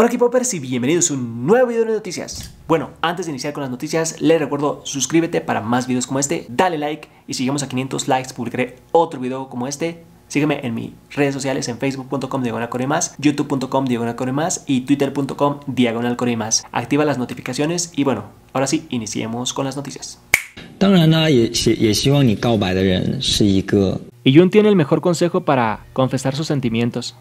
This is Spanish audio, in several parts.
Hola aquí Poppers y bienvenidos a un nuevo video de noticias. Bueno, antes de iniciar con las noticias, les recuerdo suscríbete para más videos como este, dale like y si llegamos a 500 likes publicaré otro video como este. Sígueme en mis redes sociales en facebook.com diagonal más, youtube.com diagonal más y twitter.com diagonal más. Activa las notificaciones y bueno, ahora sí, iniciemos con las noticias. Y Yun tiene el mejor consejo para confesar sus sentimientos.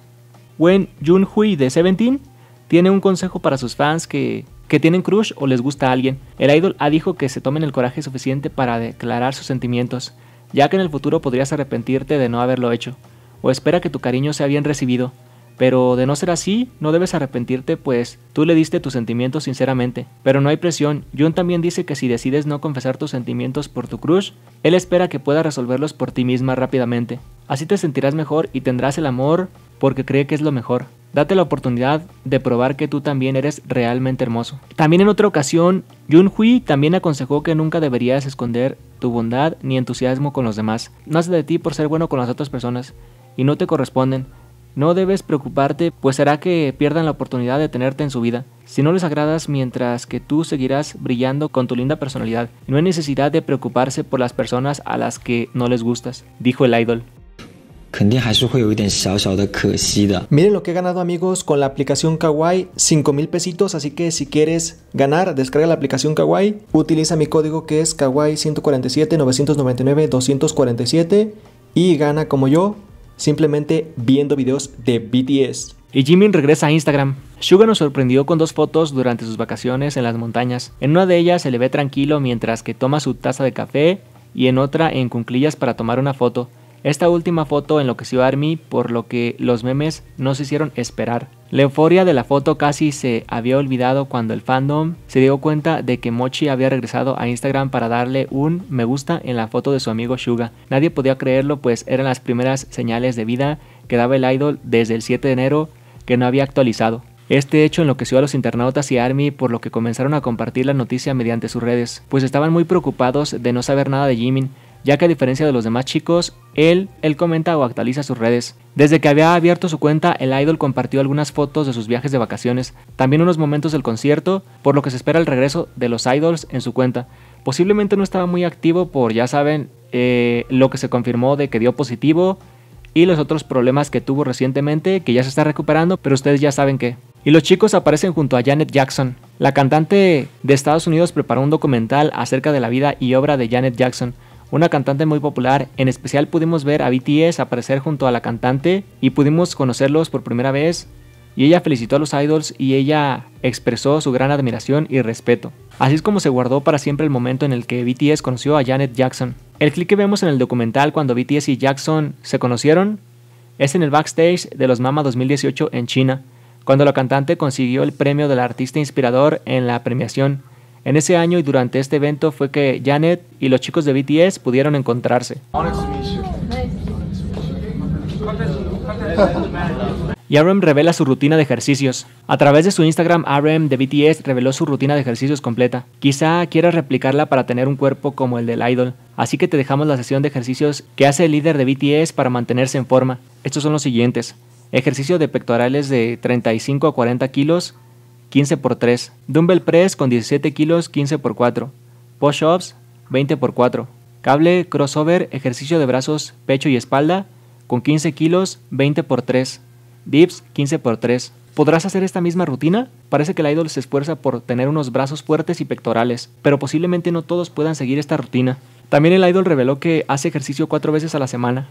When Jun Hui de Seventeen tiene un consejo para sus fans que, que tienen crush o les gusta a alguien. El idol ha dijo que se tomen el coraje suficiente para declarar sus sentimientos, ya que en el futuro podrías arrepentirte de no haberlo hecho, o espera que tu cariño sea bien recibido. Pero de no ser así, no debes arrepentirte, pues tú le diste tus sentimientos sinceramente. Pero no hay presión. Jun también dice que si decides no confesar tus sentimientos por tu crush, él espera que pueda resolverlos por ti misma rápidamente. Así te sentirás mejor y tendrás el amor porque cree que es lo mejor. Date la oportunidad de probar que tú también eres realmente hermoso. También en otra ocasión, Yun Hui también aconsejó que nunca deberías esconder tu bondad ni entusiasmo con los demás. No hace de ti por ser bueno con las otras personas y no te corresponden. No debes preocuparte, pues será que pierdan la oportunidad de tenerte en su vida. Si no les agradas, mientras que tú seguirás brillando con tu linda personalidad, no hay necesidad de preocuparse por las personas a las que no les gustas, dijo el idol. Miren lo que he ganado amigos con la aplicación Kawaii, 5 mil pesitos, así que si quieres ganar, descarga la aplicación Kawaii, utiliza mi código que es Kawaii 147 999 247 y gana como yo, simplemente viendo videos de BTS. Y Jimin regresa a Instagram. Suga nos sorprendió con dos fotos durante sus vacaciones en las montañas. En una de ellas se le ve tranquilo mientras que toma su taza de café y en otra en cunclillas para tomar una foto. Esta última foto enloqueció a Army, por lo que los memes no se hicieron esperar. La euforia de la foto casi se había olvidado cuando el fandom se dio cuenta de que Mochi había regresado a Instagram para darle un me gusta en la foto de su amigo Suga. Nadie podía creerlo, pues eran las primeras señales de vida que daba el idol desde el 7 de enero que no había actualizado. Este hecho enloqueció a los internautas y Army, por lo que comenzaron a compartir la noticia mediante sus redes, pues estaban muy preocupados de no saber nada de Jimin, ya que a diferencia de los demás chicos, él, él comenta o actualiza sus redes. Desde que había abierto su cuenta, el idol compartió algunas fotos de sus viajes de vacaciones, también unos momentos del concierto, por lo que se espera el regreso de los idols en su cuenta. Posiblemente no estaba muy activo por, ya saben, eh, lo que se confirmó de que dio positivo y los otros problemas que tuvo recientemente, que ya se está recuperando, pero ustedes ya saben que. Y los chicos aparecen junto a Janet Jackson. La cantante de Estados Unidos preparó un documental acerca de la vida y obra de Janet Jackson, una cantante muy popular, en especial pudimos ver a BTS aparecer junto a la cantante y pudimos conocerlos por primera vez y ella felicitó a los idols y ella expresó su gran admiración y respeto. Así es como se guardó para siempre el momento en el que BTS conoció a Janet Jackson. El clip que vemos en el documental cuando BTS y Jackson se conocieron es en el backstage de los Mama 2018 en China, cuando la cantante consiguió el premio del artista inspirador en la premiación en ese año y durante este evento fue que Janet y los chicos de BTS pudieron encontrarse. Y RM e revela su rutina de ejercicios. A través de su Instagram, RM e de BTS reveló su rutina de ejercicios completa. Quizá quieras replicarla para tener un cuerpo como el del idol. Así que te dejamos la sesión de ejercicios que hace el líder de BTS para mantenerse en forma. Estos son los siguientes. Ejercicio de pectorales de 35 a 40 kilos 15x3, dumbbell press con 17 kilos 15x4, push-ups 20x4, cable crossover ejercicio de brazos, pecho y espalda con 15 kilos 20x3, dips 15x3. ¿Podrás hacer esta misma rutina? Parece que el idol se esfuerza por tener unos brazos fuertes y pectorales, pero posiblemente no todos puedan seguir esta rutina. También el idol reveló que hace ejercicio cuatro veces a la semana,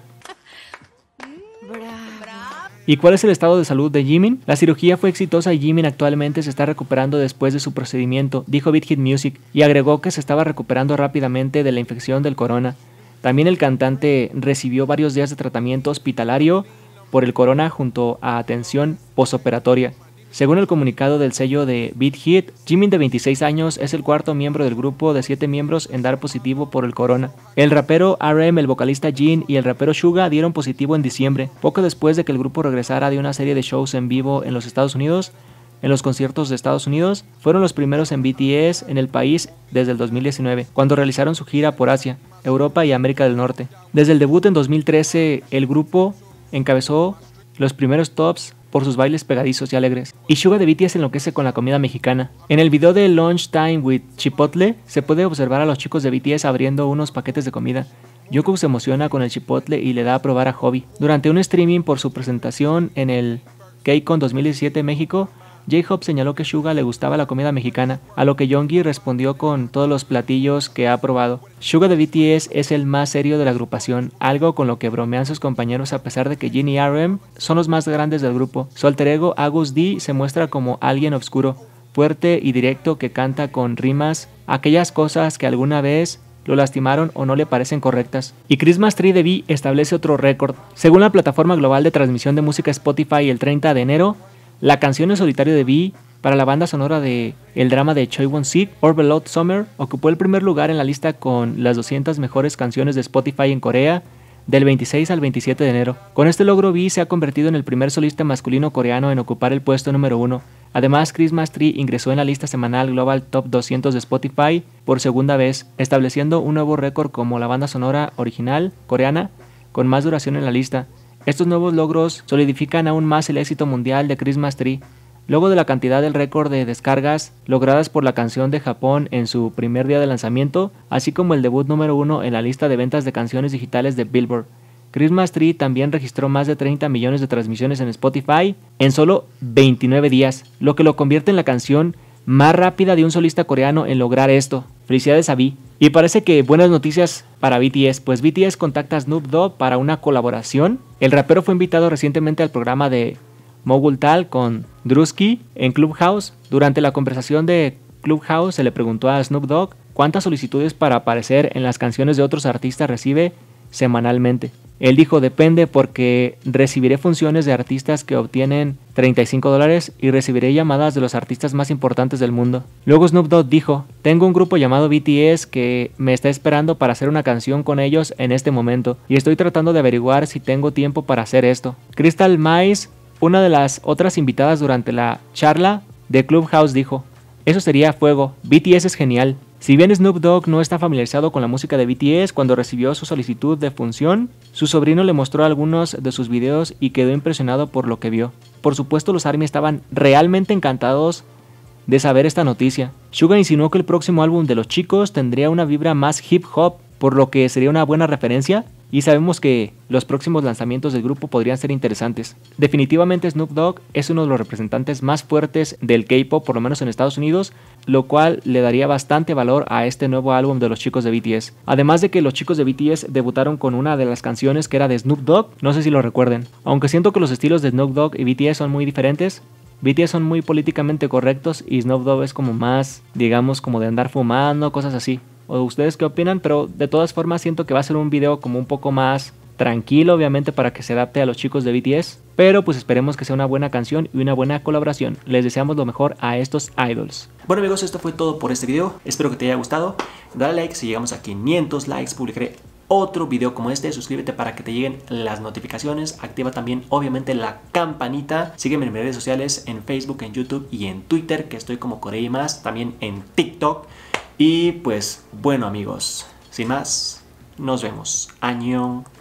¿Y cuál es el estado de salud de Jimin? La cirugía fue exitosa y Jimin actualmente se está recuperando después de su procedimiento, dijo Big Hit Music, y agregó que se estaba recuperando rápidamente de la infección del corona. También el cantante recibió varios días de tratamiento hospitalario por el corona junto a atención posoperatoria. Según el comunicado del sello de Beat Hit, Jimin de 26 años es el cuarto miembro del grupo de 7 miembros en dar positivo por el corona. El rapero RM, el vocalista Jin y el rapero Suga dieron positivo en diciembre, poco después de que el grupo regresara de una serie de shows en vivo en los Estados Unidos. En los conciertos de Estados Unidos fueron los primeros en BTS en el país desde el 2019, cuando realizaron su gira por Asia, Europa y América del Norte. Desde el debut en 2013, el grupo encabezó los primeros tops por sus bailes pegadizos y alegres. Y Suga de BTS enloquece con la comida mexicana. En el video de Launch Time with Chipotle se puede observar a los chicos de BTS abriendo unos paquetes de comida. Jungkook se emociona con el chipotle y le da a probar a Hobby. Durante un streaming por su presentación en el KCON 2017 México, J-Hop señaló que Suga le gustaba la comida mexicana, a lo que Yongi respondió con todos los platillos que ha probado. Suga de BTS es el más serio de la agrupación, algo con lo que bromean sus compañeros a pesar de que Jin y RM son los más grandes del grupo. Su alter ego Agus D se muestra como alguien oscuro, fuerte y directo que canta con rimas aquellas cosas que alguna vez lo lastimaron o no le parecen correctas. Y Christmas Tree de B establece otro récord. Según la plataforma global de transmisión de música Spotify el 30 de enero, la canción en solitario de Bee para la banda sonora de el drama de Choi Won Sik, Orbelot Summer, ocupó el primer lugar en la lista con las 200 mejores canciones de Spotify en Corea del 26 al 27 de enero. Con este logro, Bee se ha convertido en el primer solista masculino coreano en ocupar el puesto número uno. Además, Chris Tree ingresó en la lista semanal Global Top 200 de Spotify por segunda vez, estableciendo un nuevo récord como la banda sonora original coreana con más duración en la lista. Estos nuevos logros solidifican aún más el éxito mundial de Christmas Tree, luego de la cantidad del récord de descargas logradas por la canción de Japón en su primer día de lanzamiento, así como el debut número uno en la lista de ventas de canciones digitales de Billboard. Christmas Tree también registró más de 30 millones de transmisiones en Spotify en solo 29 días, lo que lo convierte en la canción más rápida de un solista coreano en lograr esto. Felicidades a Vi. Y parece que buenas noticias para BTS, pues BTS contacta a Snoop Dogg para una colaboración. El rapero fue invitado recientemente al programa de Mogul Tal con Drusky en Clubhouse. Durante la conversación de Clubhouse se le preguntó a Snoop Dogg cuántas solicitudes para aparecer en las canciones de otros artistas recibe semanalmente. Él dijo, depende porque recibiré funciones de artistas que obtienen 35 dólares y recibiré llamadas de los artistas más importantes del mundo. Luego Snoop Dogg dijo, tengo un grupo llamado BTS que me está esperando para hacer una canción con ellos en este momento y estoy tratando de averiguar si tengo tiempo para hacer esto. Crystal Mice, una de las otras invitadas durante la charla de Clubhouse, dijo, eso sería fuego, BTS es genial, si bien Snoop Dogg no está familiarizado con la música de BTS, cuando recibió su solicitud de función, su sobrino le mostró algunos de sus videos y quedó impresionado por lo que vio. Por supuesto, los ARMY estaban realmente encantados de saber esta noticia. Suga insinuó que el próximo álbum de los chicos tendría una vibra más hip hop, por lo que sería una buena referencia y sabemos que los próximos lanzamientos del grupo podrían ser interesantes. Definitivamente Snoop Dogg es uno de los representantes más fuertes del K-Pop, por lo menos en Estados Unidos, lo cual le daría bastante valor a este nuevo álbum de los chicos de BTS. Además de que los chicos de BTS debutaron con una de las canciones que era de Snoop Dogg, no sé si lo recuerden. Aunque siento que los estilos de Snoop Dogg y BTS son muy diferentes, BTS son muy políticamente correctos y Snoop Dogg es como más, digamos, como de andar fumando, cosas así o ustedes qué opinan, pero de todas formas siento que va a ser un video como un poco más tranquilo, obviamente para que se adapte a los chicos de BTS, pero pues esperemos que sea una buena canción y una buena colaboración. Les deseamos lo mejor a estos idols. Bueno amigos, esto fue todo por este video, espero que te haya gustado. Dale like si llegamos a 500 likes, publicaré otro video como este, suscríbete para que te lleguen las notificaciones, activa también obviamente la campanita, sígueme en mis redes sociales, en Facebook, en YouTube y en Twitter, que estoy como Corey más, también en TikTok. Y pues bueno amigos, sin más, nos vemos. Añón.